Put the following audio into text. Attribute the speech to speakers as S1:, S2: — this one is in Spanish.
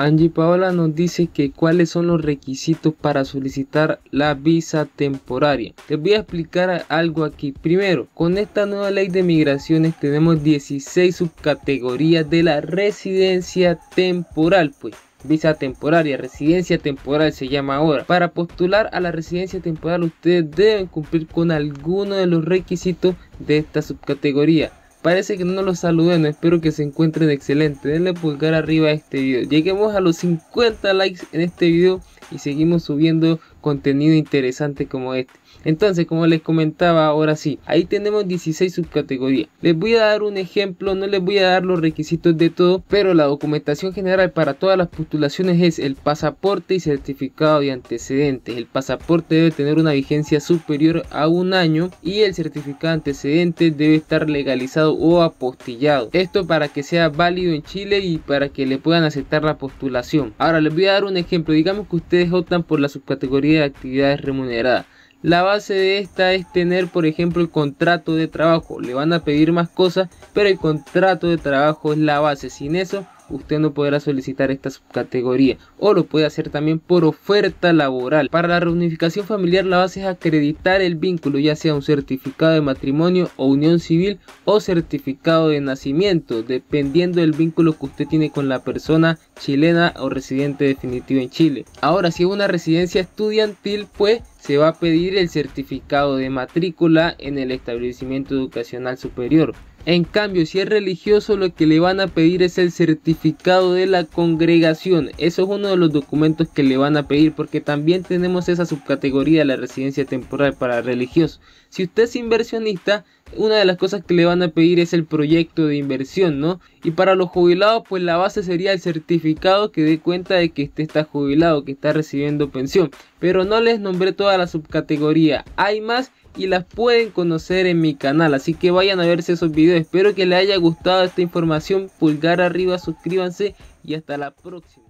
S1: Angie Paola nos dice que cuáles son los requisitos para solicitar la visa temporaria. Les voy a explicar algo aquí. Primero, con esta nueva ley de migraciones tenemos 16 subcategorías de la residencia temporal, pues visa temporaria, residencia temporal se llama ahora. Para postular a la residencia temporal ustedes deben cumplir con alguno de los requisitos de esta subcategoría. Parece que no los saluden, espero que se encuentren excelente. Denle pulgar arriba a este video. Lleguemos a los 50 likes en este video y seguimos subiendo contenido interesante como este. Entonces, como les comentaba, ahora sí, ahí tenemos 16 subcategorías. Les voy a dar un ejemplo, no les voy a dar los requisitos de todo, pero la documentación general para todas las postulaciones es el pasaporte y certificado de antecedentes. El pasaporte debe tener una vigencia superior a un año y el certificado de antecedentes debe estar legalizado o apostillado. Esto para que sea válido en Chile y para que le puedan aceptar la postulación. Ahora les voy a dar un ejemplo, digamos que ustedes optan por la subcategoría actividades remuneradas. La base de esta es tener, por ejemplo, el contrato de trabajo. Le van a pedir más cosas, pero el contrato de trabajo es la base. Sin eso, usted no podrá solicitar esta subcategoría o lo puede hacer también por oferta laboral. Para la reunificación familiar la base es acreditar el vínculo ya sea un certificado de matrimonio o unión civil o certificado de nacimiento dependiendo del vínculo que usted tiene con la persona chilena o residente definitivo en Chile. Ahora si es una residencia estudiantil pues se va a pedir el certificado de matrícula en el establecimiento educacional superior. En cambio, si es religioso, lo que le van a pedir es el certificado de la congregación. Eso es uno de los documentos que le van a pedir, porque también tenemos esa subcategoría, la residencia temporal para religiosos. Si usted es inversionista, una de las cosas que le van a pedir es el proyecto de inversión, ¿no? Y para los jubilados, pues la base sería el certificado que dé cuenta de que este está jubilado, que está recibiendo pensión. Pero no les nombré toda la subcategoría, hay más y las pueden conocer en mi canal, así que vayan a verse esos videos. Espero que les haya gustado esta información, pulgar arriba, suscríbanse y hasta la próxima.